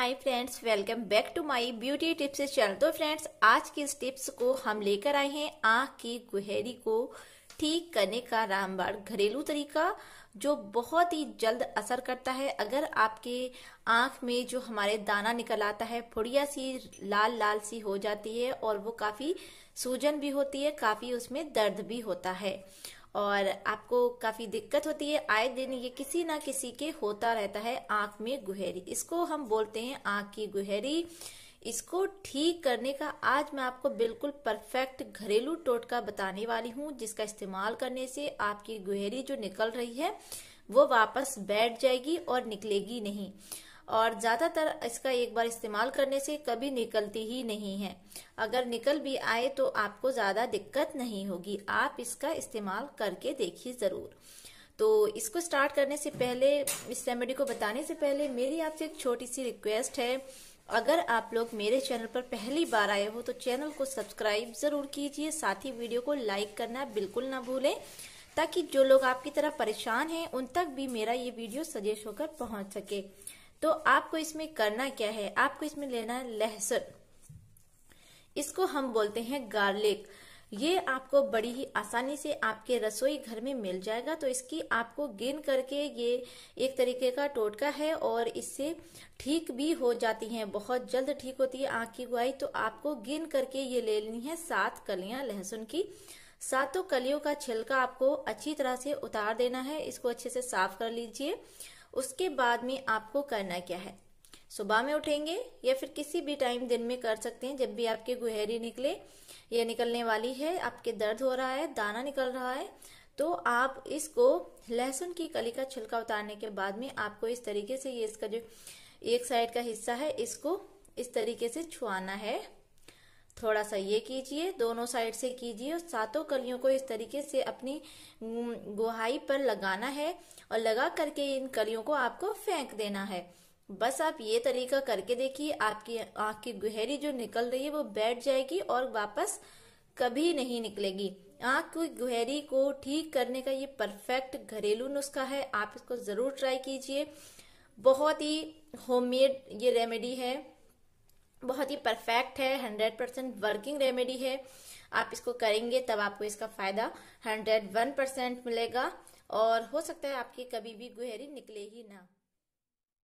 hi friends welcome back to my beauty tips channel तो friends आज की इस टिप्स को हम लेकर आए हैं आंख की गुहेरी को ठीक करने का रामबार घरेलू तरीका जो बहुत ही जल्द असर करता है अगर आपके आंख में जो हमारे दाना निकल आता है फुड़िया सी लाल लाल सी हो जाती है और वो काफ़ी सूजन भी होती है काफ़ी उसमें दर्द भी होता है और आपको काफी दिक्कत होती है आए दिन ये किसी ना किसी के होता रहता है आंख में गुहेरी इसको हम बोलते हैं आंख की गुहेरी इसको ठीक करने का आज मैं आपको बिल्कुल परफेक्ट घरेलू टोटका बताने वाली हूँ जिसका इस्तेमाल करने से आपकी गुहेरी जो निकल रही है वो वापस बैठ जाएगी और निकलेगी नहीं और ज़्यादातर इसका एक बार इस्तेमाल करने से कभी निकलती ही नहीं है अगर निकल भी आए तो आपको ज़्यादा दिक्कत नहीं होगी आप इसका इस्तेमाल करके देखिए ज़रूर तो इसको स्टार्ट करने से पहले इस रेमेडी को बताने से पहले मेरी आपसे एक छोटी सी रिक्वेस्ट है अगर आप लोग मेरे चैनल पर पहली बार आए हो तो चैनल को सब्सक्राइब जरूर कीजिए साथ ही वीडियो को लाइक करना बिल्कुल ना भूलें ताकि जो लोग आपकी तरह परेशान हैं उन तक भी मेरा ये वीडियो सजेस्ट होकर पहुंच सके तो आपको इसमें करना क्या है आपको इसमें लेना है लहसुन इसको हम बोलते हैं गार्लिक ये आपको बड़ी ही आसानी से आपके रसोई घर में मिल जाएगा तो इसकी आपको गिन करके ये एक तरीके का टोटका है और इससे ठीक भी हो जाती हैं बहुत जल्द ठीक होती है आंख की गुआई तो आपको गिन करके ये ले लेनी है सात कलियां लहसुन की सातों कलियों का छिलका आपको अच्छी तरह से उतार देना है इसको अच्छे से साफ कर लीजिए उसके बाद में आपको करना क्या है सुबह में उठेंगे या फिर किसी भी टाइम दिन में कर सकते हैं जब भी आपके गुहेरी निकले या निकलने वाली है आपके दर्द हो रहा है दाना निकल रहा है तो आप इसको लहसुन की कली का छिलका उतारने के बाद में आपको इस तरीके से ये इसका जो एक साइड का हिस्सा है इसको इस तरीके से छुआना है थोड़ा सा ये कीजिए दोनों साइड से कीजिए और सातों कलियों को इस तरीके से अपनी गुहाई पर लगाना है और लगा करके इन कलियों को आपको फेंक देना है बस आप ये तरीका करके देखिए आपकी आँख की गुहरी जो निकल रही है वो बैठ जाएगी और वापस कभी नहीं निकलेगी आँख की गुहरी को ठीक करने का ये परफेक्ट घरेलू नुस्खा है आप इसको ज़रूर ट्राई कीजिए बहुत ही होममेड ये रेमेडी है बहुत ही परफेक्ट है हंड्रेड परसेंट वर्किंग रेमेडी है आप इसको करेंगे तब आपको इसका फायदा हंड्रेड वन परसेंट मिलेगा और हो सकता है आपकी कभी भी गुहेरी निकले ही ना